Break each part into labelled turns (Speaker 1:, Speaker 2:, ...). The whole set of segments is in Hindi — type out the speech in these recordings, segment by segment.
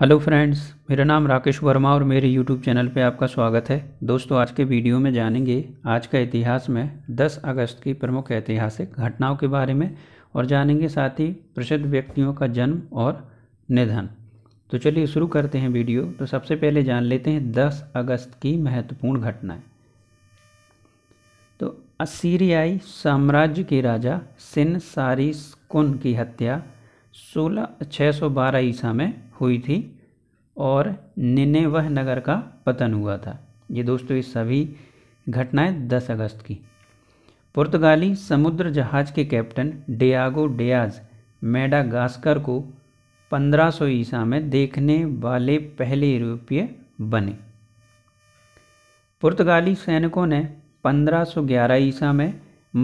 Speaker 1: हेलो फ्रेंड्स मेरा नाम राकेश वर्मा और मेरे यूट्यूब चैनल पे आपका स्वागत है दोस्तों आज के वीडियो में जानेंगे आज का इतिहास में 10 अगस्त की प्रमुख ऐतिहासिक घटनाओं के बारे में और जानेंगे साथ ही प्रसिद्ध व्यक्तियों का जन्म और निधन तो चलिए शुरू करते हैं वीडियो तो सबसे पहले जान लेते हैं दस अगस्त की महत्वपूर्ण घटनाएँ तो असीरियाई साम्राज्य के राजा सिन सारिस कुन की हत्या सोलह छः सौ बारह ईसा में हुई थी और वह नगर का पतन हुआ था ये दोस्तों ये सभी घटनाएं 10 अगस्त की पुर्तगाली समुद्र जहाज के कैप्टन डियागो डियाज मेडागास्कर को 1500 ईसा में देखने वाले पहले यूरोपीय बने पुर्तगाली सैनिकों ने 1511 ईसा में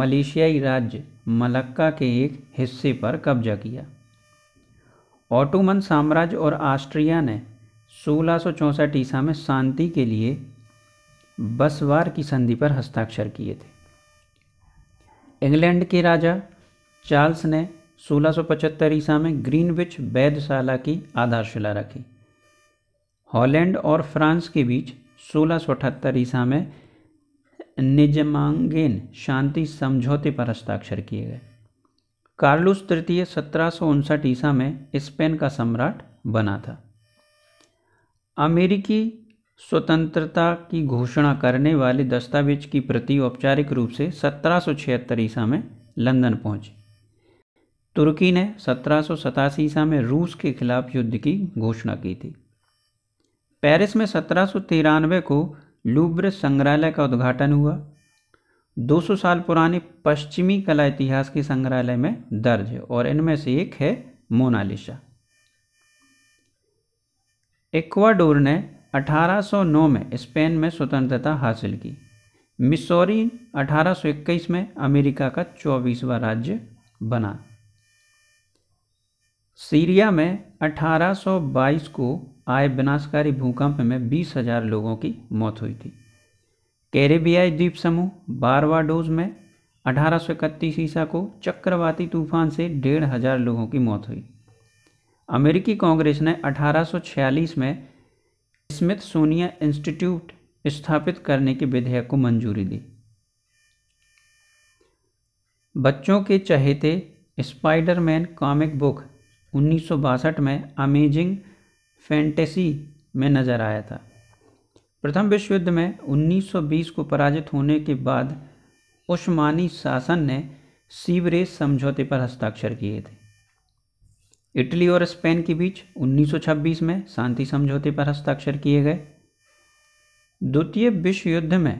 Speaker 1: मलेशियाई राज्य मलक्का के एक हिस्से पर कब्जा किया ऑटोमन साम्राज्य और ऑस्ट्रिया ने सोलह ईसा में शांति के लिए बसवार की संधि पर हस्ताक्षर किए थे इंग्लैंड के राजा चार्ल्स ने 1675 ईसा में ग्रीनविच वैधशाला की आधारशिला रखी हॉलैंड और फ्रांस के बीच 1678 ईसा में निजमांगेन शांति समझौते पर हस्ताक्षर किए गए कार्लुस तृतीय सत्रह ईसा में स्पेन का सम्राट बना था अमेरिकी स्वतंत्रता की घोषणा करने वाले दस्तावेज की प्रति औपचारिक रूप से सत्रह ईसा में लंदन पहुंची तुर्की ने सत्रह ईसा में रूस के खिलाफ युद्ध की घोषणा की थी पेरिस में सत्रह को लूब्र संग्रहालय का उद्घाटन हुआ 200 साल पुरानी पश्चिमी कला इतिहास के संग्रहालय में दर्ज है और इनमें से एक है मोनालिसा इक्वाडोर ने 1809 में स्पेन में स्वतंत्रता हासिल की मिसोरी 1821 में अमेरिका का चौबीसवा राज्य बना सीरिया में 1822 को आए विनाशकारी भूकंप में 20,000 लोगों की मौत हुई थी कैरेबियाई द्वीप समूह बारवाडोज में अठारह ईसा को चक्रवाती तूफान से डेढ़ हजार लोगों की मौत हुई अमेरिकी कांग्रेस ने 1846 में स्मिथ सोनिया इंस्टीट्यूट स्थापित करने के विधेयक को मंजूरी दी बच्चों के चहेते स्पाइडरमैन कॉमिक बुक उन्नीस में अमेजिंग फैंटेसी में नज़र आया था प्रथम विश्व युद्ध में 1920 को पराजित होने के बाद उस्मानी शासन ने सीवरेज समझौते पर हस्ताक्षर किए थे इटली और स्पेन के बीच 1926 में शांति समझौते पर हस्ताक्षर किए गए द्वितीय विश्व युद्ध में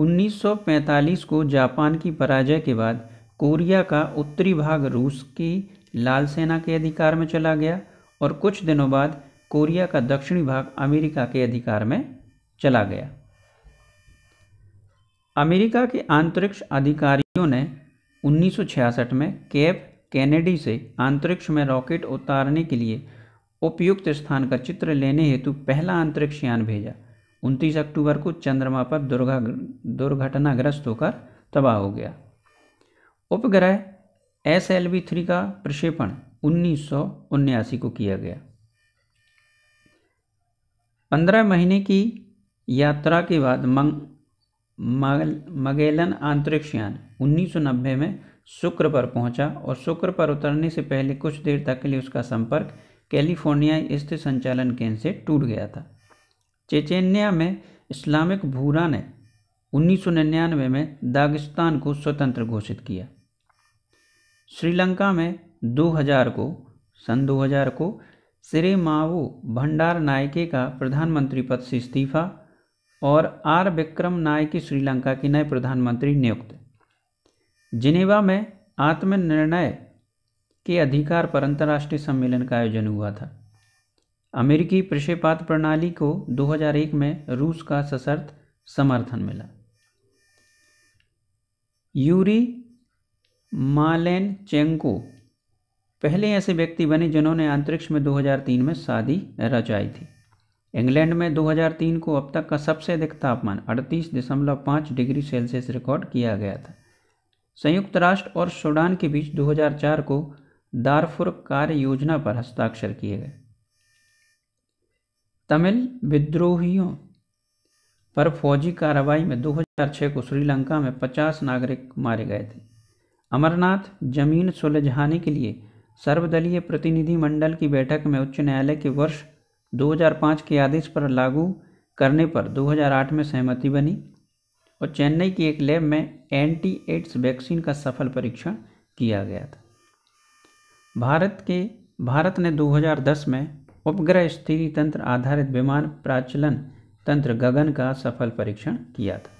Speaker 1: 1945 को जापान की पराजय के बाद कोरिया का उत्तरी भाग रूस की लाल सेना के अधिकार में चला गया और कुछ दिनों बाद कोरिया का दक्षिणी भाग अमेरिका के अधिकार में चला गया अमेरिका के अंतरिक्ष अधिकारियों ने 1966 में कैप कैनेडी से अंतरिक्ष में रॉकेट उतारने के लिए उपयुक्त स्थान का चित्र लेने हेतु पहला अंतरिक्ष यान भेजा 29 अक्टूबर को चंद्रमा पर दुर्घा दुर्घटनाग्रस्त होकर तबाह हो गया उपग्रह एस एल वी थ्री का प्रक्षेपण उन्नीस को किया गया पंद्रह महीने की यात्रा के बाद मंग मगेलन अंतरिक्ष यान 1990 में शुक्र पर पहुंचा और शुक्र पर उतरने से पहले कुछ देर तक के लिए उसका संपर्क कैलिफोर्निया स्थित संचालन केंद्र से टूट गया था चेचेनिया में इस्लामिक भूरा ने 1999 में दागिस्तान को स्वतंत्र घोषित किया श्रीलंका में 2000 को सन 2000 को श्री मावो भंडार नायके का प्रधानमंत्री पद से इस्तीफा और आर विक्रम नायक श्रीलंका के नए प्रधानमंत्री नियुक्त जिनेवा में आत्मनिर्णय के अधिकार पर अंतर्राष्ट्रीय सम्मेलन का आयोजन हुआ था अमेरिकी प्रक्षेपात प्रणाली को 2001 में रूस का सशर्त समर्थन मिला यूरी मालेन चेंको पहले ऐसे व्यक्ति बने जिन्होंने अंतरिक्ष में 2003 में शादी रचाई थी इंग्लैंड में 2003 को अब तक का सबसे अधिक तापमान 38.5 डिग्री सेल्सियस रिकॉर्ड किया गया था संयुक्त राष्ट्र और सूडान के बीच 2004 को दारफुर कार्य योजना पर हस्ताक्षर किए गए तमिल विद्रोहियों पर फौजी कार्रवाई में 2006 को श्रीलंका में 50 नागरिक मारे गए थे अमरनाथ जमीन सुलझाने के लिए सर्वदलीय प्रतिनिधिमंडल की बैठक में उच्च न्यायालय के वर्ष 2005 के आदेश पर लागू करने पर 2008 में सहमति बनी और चेन्नई की एक लैब में एंटी एड्स वैक्सीन का सफल परीक्षण किया गया था भारत के भारत ने 2010 में उपग्रह स्थिति तंत्र आधारित विमान प्राचलन तंत्र गगन का सफल परीक्षण किया था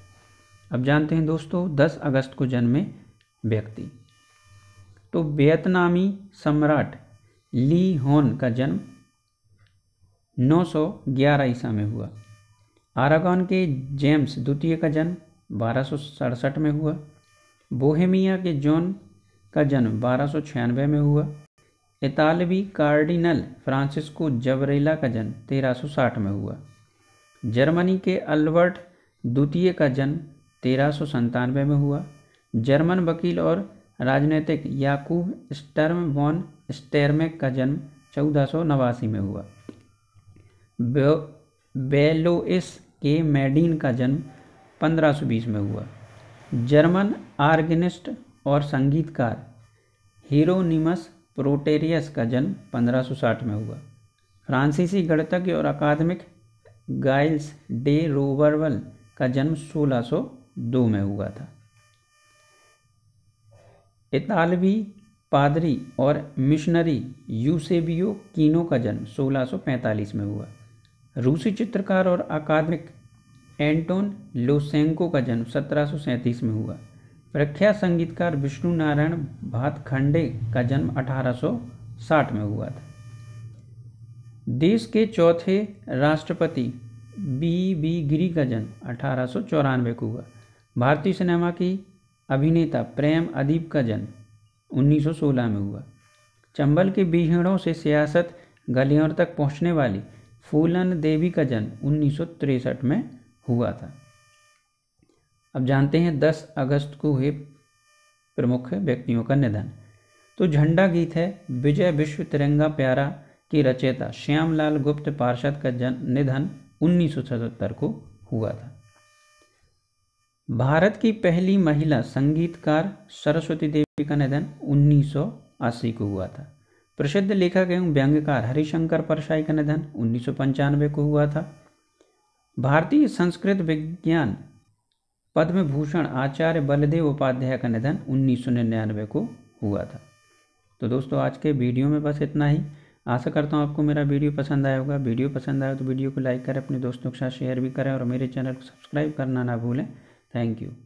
Speaker 1: अब जानते हैं दोस्तों 10 अगस्त को जन्मे व्यक्ति तो वियतनामी सम्राट ली होन का जन्म 911 ईसा में हुआ आरागॉन के जेम्स द्वितीय का जन्म बारह में हुआ बोहेमिया के जॉन का जन्म बारह में हुआ इतालवी कार्डिनल फ्रांसिस्को जबरेला का जन्म 1360 में हुआ जर्मनी के अल्बर्ट द्वितीय का जन्म तेरह में हुआ जर्मन वकील और राजनीतिक याकूब स्टर्म वॉन स्टेरमेक का जन्म चौदह में हुआ बेलोइस के मेडिन का जन्म 1520 में हुआ जर्मन आर्गेनिस्ट और संगीतकार हीरोनिमस प्रोटेरियस का जन्म 1560 में हुआ फ्रांसीसी गणितज्ञ और अकादमिक गाइल्स डे रोवरवल का जन्म 1602 में हुआ था इतालवी पादरी और मिशनरी यूसेबियो कीनो का जन्म 1645 में हुआ रूसी चित्रकार और अकादमिक एंटोन लोसेंको का जन्म सत्रह में हुआ प्रख्यात संगीतकार विष्णु नारायण भातखंडे का जन्म 1860 में हुआ था देश के चौथे राष्ट्रपति बी बी गिरी का जन्म अठारह को हुआ भारतीय सिनेमा की अभिनेता प्रेम अदीप का जन्म 1916 में हुआ चंबल के बीहड़ों से सियासत गलियों तक पहुंचने वाली फूलन देवी का जन्म उन्नीस में हुआ था अब जानते हैं 10 अगस्त को हुए प्रमुख व्यक्तियों का निधन तो झंडा गीत है विजय विश्व तिरंगा प्यारा की रचयिता श्यामलाल गुप्त पार्षद का जन निधन उन्नीस को हुआ था भारत की पहली महिला संगीतकार सरस्वती देवी का निधन 1980 को हुआ था प्रसिद्ध लेखक एवं व्यंग्यकार हरिशंकर परसाई का निधन उन्नीस को हुआ था भारतीय संस्कृत विज्ञान पद्म भूषण आचार्य बलदेव उपाध्याय का निधन उन्नीस को हुआ था तो दोस्तों आज के वीडियो में बस इतना ही आशा करता हूँ आपको मेरा वीडियो पसंद आया होगा वीडियो पसंद आया तो वीडियो को लाइक करें अपने दोस्तों के साथ शेयर भी करें और मेरे चैनल को सब्सक्राइब करना ना भूलें थैंक यू